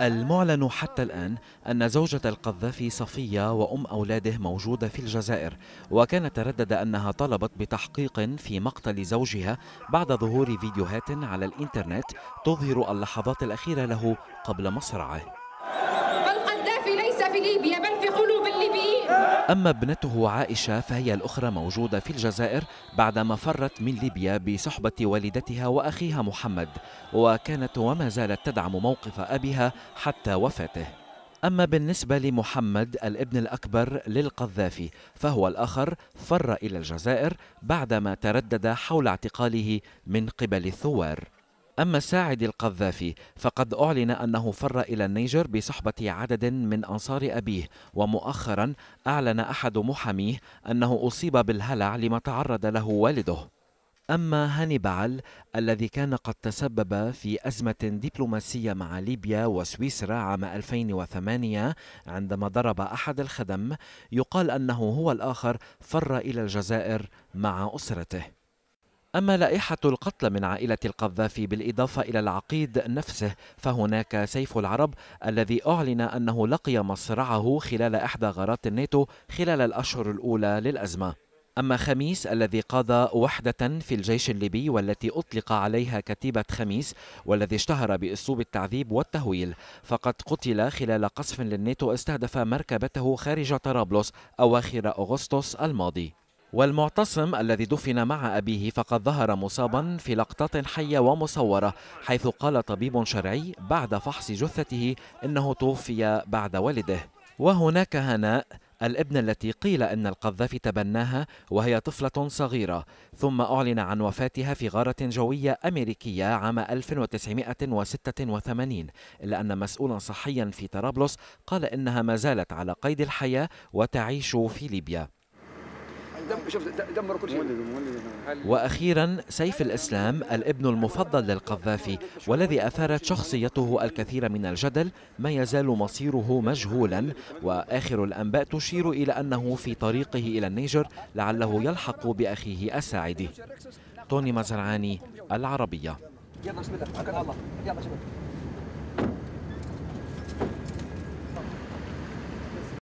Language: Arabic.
المعلن حتى الآن أن زوجة القذافي صفية وأم أولاده موجودة في الجزائر وكان تردد أنها طلبت بتحقيق في مقتل زوجها بعد ظهور فيديوهات على الإنترنت تظهر اللحظات الأخيرة له قبل مصرعه القذافي ليس في ليبيا بل في قلوب أما ابنته عائشة فهي الأخرى موجودة في الجزائر بعدما فرت من ليبيا بصحبة والدتها وأخيها محمد وكانت وما زالت تدعم موقف أبيها حتى وفاته أما بالنسبة لمحمد الابن الأكبر للقذافي فهو الآخر فر إلى الجزائر بعدما تردد حول اعتقاله من قبل الثوار أما ساعد القذافي فقد أعلن أنه فر إلى النيجر بصحبة عدد من أنصار أبيه ومؤخرا أعلن أحد محاميه أنه أصيب بالهلع لما تعرض له والده أما هانيبال الذي كان قد تسبب في أزمة دبلوماسية مع ليبيا وسويسرا عام 2008 عندما ضرب أحد الخدم يقال أنه هو الآخر فر إلى الجزائر مع أسرته أما لائحة القتلى من عائلة القذافي بالإضافة إلى العقيد نفسه فهناك سيف العرب الذي أعلن أنه لقي مصرعه خلال إحدى غارات الناتو خلال الأشهر الأولى للأزمة أما خميس الذي قاد وحدة في الجيش الليبي والتي أطلق عليها كتيبة خميس والذي اشتهر بأسلوب التعذيب والتهويل فقد قتل خلال قصف للناتو استهدف مركبته خارج طرابلس أواخر أغسطس الماضي والمعتصم الذي دفن مع أبيه فقد ظهر مصابا في لقطة حية ومصورة حيث قال طبيب شرعي بعد فحص جثته إنه توفي بعد والده وهناك هناء الابن التي قيل أن القذافي تبناها وهي طفلة صغيرة ثم أعلن عن وفاتها في غارة جوية أمريكية عام 1986 إلا أن مسؤولا صحيا في طرابلس قال إنها ما زالت على قيد الحياة وتعيش في ليبيا دمر كل شيء وأخيرا سيف الإسلام الابن المفضل للقذافي والذي أثارت شخصيته الكثير من الجدل ما يزال مصيره مجهولا وآخر الأنباء تشير إلى أنه في طريقه إلى النيجر لعله يلحق بأخيه الساعدي توني مزرعاني العربية يلا بسم الله الله يلا